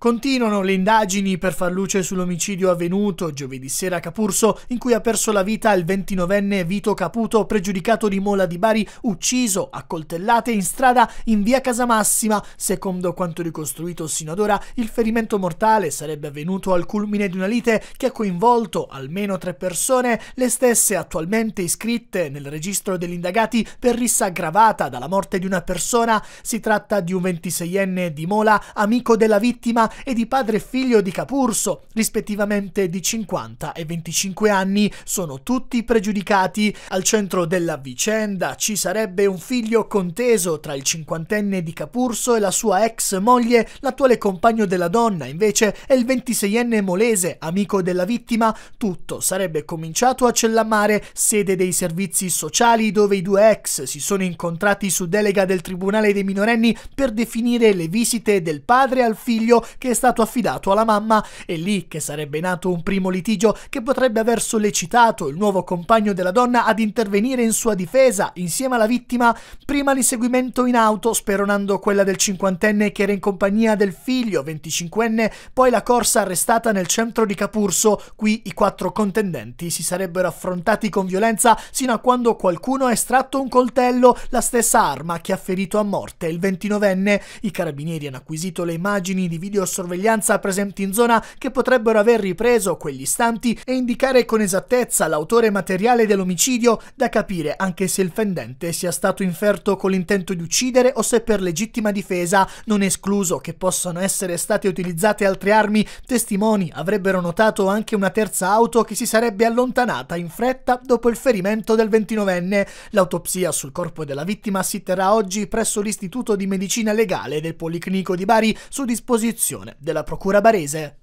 Continuano le indagini per far luce sull'omicidio avvenuto giovedì sera a Capurso, in cui ha perso la vita il 29enne Vito Caputo, pregiudicato di Mola di Bari, ucciso a coltellate in strada in via Casamassima. Secondo quanto ricostruito sino ad ora, il ferimento mortale sarebbe avvenuto al culmine di una lite che ha coinvolto almeno tre persone, le stesse attualmente iscritte nel registro degli indagati per rissa aggravata dalla morte di una persona. Si tratta di un 26enne di Mola, amico della vittima e di padre e figlio di Capurso, rispettivamente di 50 e 25 anni, sono tutti pregiudicati. Al centro della vicenda ci sarebbe un figlio conteso tra il cinquantenne di Capurso e la sua ex moglie, l'attuale compagno della donna, invece è il 26enne Molese, amico della vittima. Tutto sarebbe cominciato a Cellammare, sede dei servizi sociali dove i due ex si sono incontrati su delega del Tribunale dei minorenni per definire le visite del padre al figlio che è stato affidato alla mamma, è lì che sarebbe nato un primo litigio che potrebbe aver sollecitato il nuovo compagno della donna ad intervenire in sua difesa insieme alla vittima, prima l'inseguimento in auto speronando quella del cinquantenne che era in compagnia del figlio, 25enne, poi la corsa arrestata nel centro di Capurso, qui i quattro contendenti si sarebbero affrontati con violenza sino a quando qualcuno ha estratto un coltello, la stessa arma che ha ferito a morte il 29enne. I carabinieri hanno acquisito le immagini di video sorveglianza presenti in zona che potrebbero aver ripreso quegli istanti e indicare con esattezza l'autore materiale dell'omicidio da capire anche se il fendente sia stato inferto con l'intento di uccidere o se per legittima difesa, non escluso che possano essere state utilizzate altre armi, testimoni avrebbero notato anche una terza auto che si sarebbe allontanata in fretta dopo il ferimento del 29enne. L'autopsia sul corpo della vittima si terrà oggi presso l'Istituto di Medicina Legale del Policlinico di Bari su disposizione della Procura Barese.